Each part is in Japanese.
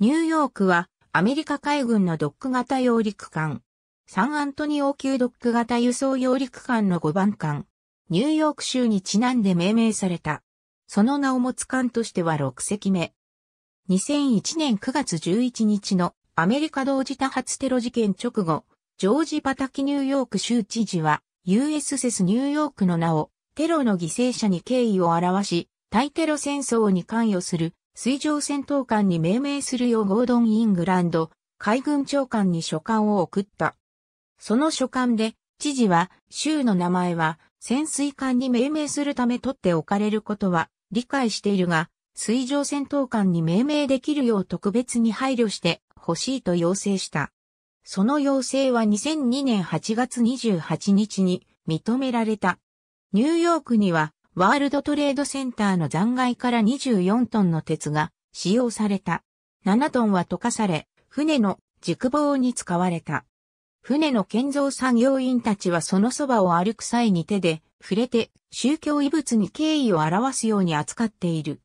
ニューヨークはアメリカ海軍のドック型揚陸艦。サンアントニオ級ドック型輸送揚陸艦の5番艦。ニューヨーク州にちなんで命名された。その名を持つ艦としては6隻目。2001年9月11日のアメリカ同時多発テロ事件直後、ジョージ・パタキニューヨーク州知事は US s ニューヨークの名をテロの犠牲者に敬意を表し、対テロ戦争に関与する水上戦闘艦に命名するようゴードン・イングランド、海軍長官に書簡を送った。その書簡で、知事は、州の名前は、潜水艦に命名するため取っておかれることは、理解しているが、水上戦闘艦に命名できるよう特別に配慮して欲しいと要請した。その要請は2002年8月28日に認められた。ニューヨークにはワールドトレードセンターの残骸から24トンの鉄が使用された。7トンは溶かされ、船の軸棒に使われた。船の建造作業員たちはそのそばを歩く際に手で触れて宗教遺物に敬意を表すように扱っている。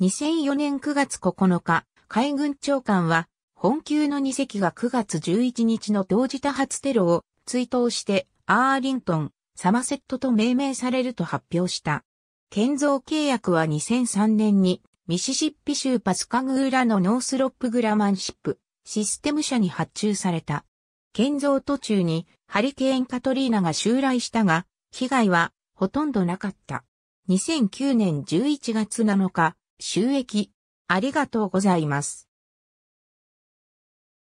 2004年9月9日、海軍長官は本級の2隻が9月11日の同時多発テロを追悼してアーリントン、サマセットと命名されると発表した。建造契約は2003年にミシシッピ州パスカグーラのノースロップグラマンシップシステム社に発注された。建造途中にハリケーンカトリーナが襲来したが、被害はほとんどなかった。2009年11月7日、収益。ありがとうございます。